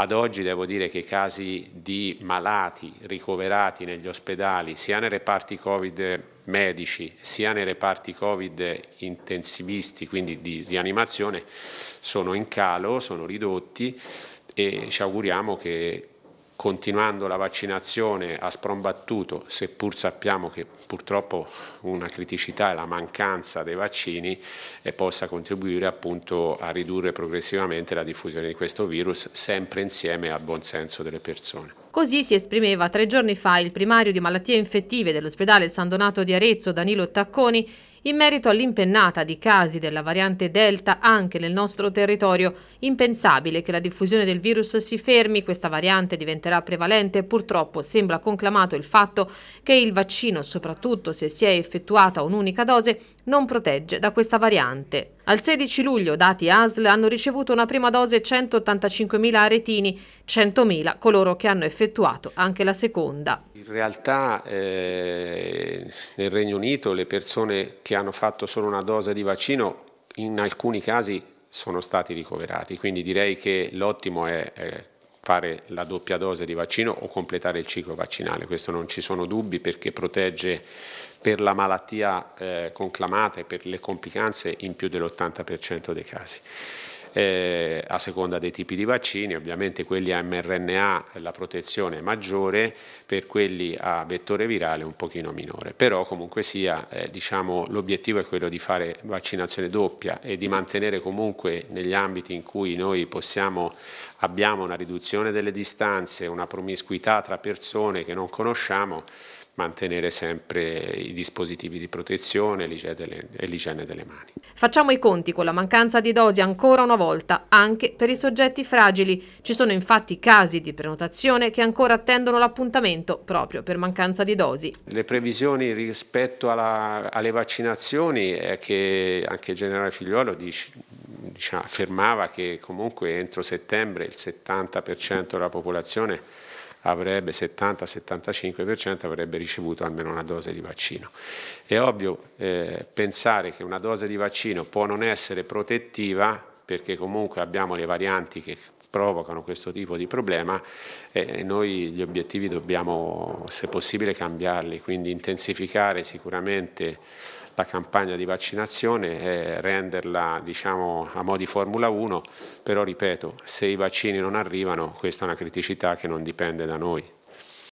Ad oggi devo dire che i casi di malati ricoverati negli ospedali, sia nei reparti Covid medici, sia nei reparti Covid intensivisti, quindi di rianimazione, sono in calo, sono ridotti e ci auguriamo che continuando la vaccinazione a sprombattuto, seppur sappiamo che purtroppo una criticità è la mancanza dei vaccini, possa contribuire appunto a ridurre progressivamente la diffusione di questo virus, sempre insieme al buon senso delle persone. Così si esprimeva tre giorni fa il primario di malattie infettive dell'ospedale San Donato di Arezzo, Danilo Tacconi, in merito all'impennata di casi della variante Delta anche nel nostro territorio. Impensabile che la diffusione del virus si fermi, questa variante diventerà prevalente. Purtroppo sembra conclamato il fatto che il vaccino, soprattutto se si è effettuata un'unica dose, non protegge da questa variante. Al 16 luglio, dati ASL, hanno ricevuto una prima dose 185.000 aretini, 100.000 coloro che hanno effettuato anche la seconda. In realtà eh, nel Regno Unito le persone che hanno fatto solo una dose di vaccino in alcuni casi sono stati ricoverati, quindi direi che l'ottimo è eh, fare la doppia dose di vaccino o completare il ciclo vaccinale, questo non ci sono dubbi perché protegge per la malattia eh, conclamata e per le complicanze in più dell'80% dei casi. Eh, a seconda dei tipi di vaccini, ovviamente quelli a mRNA la protezione è maggiore, per quelli a vettore virale un pochino minore, però comunque sia eh, diciamo, l'obiettivo è quello di fare vaccinazione doppia e di mantenere comunque negli ambiti in cui noi possiamo, abbiamo una riduzione delle distanze, una promiscuità tra persone che non conosciamo, mantenere sempre i dispositivi di protezione e l'igiene delle mani. Facciamo i conti con la mancanza di dosi ancora una volta, anche per i soggetti fragili. Ci sono infatti casi di prenotazione che ancora attendono l'appuntamento proprio per mancanza di dosi. Le previsioni rispetto alla, alle vaccinazioni è che anche il generale Figliuolo dice, diciamo, affermava che comunque entro settembre il 70% della popolazione avrebbe 70-75% avrebbe ricevuto almeno una dose di vaccino. È ovvio eh, pensare che una dose di vaccino può non essere protettiva perché comunque abbiamo le varianti che provocano questo tipo di problema e eh, noi gli obiettivi dobbiamo, se possibile, cambiarli, quindi intensificare sicuramente la campagna di vaccinazione e renderla diciamo, a mo' di Formula 1, però ripeto, se i vaccini non arrivano questa è una criticità che non dipende da noi.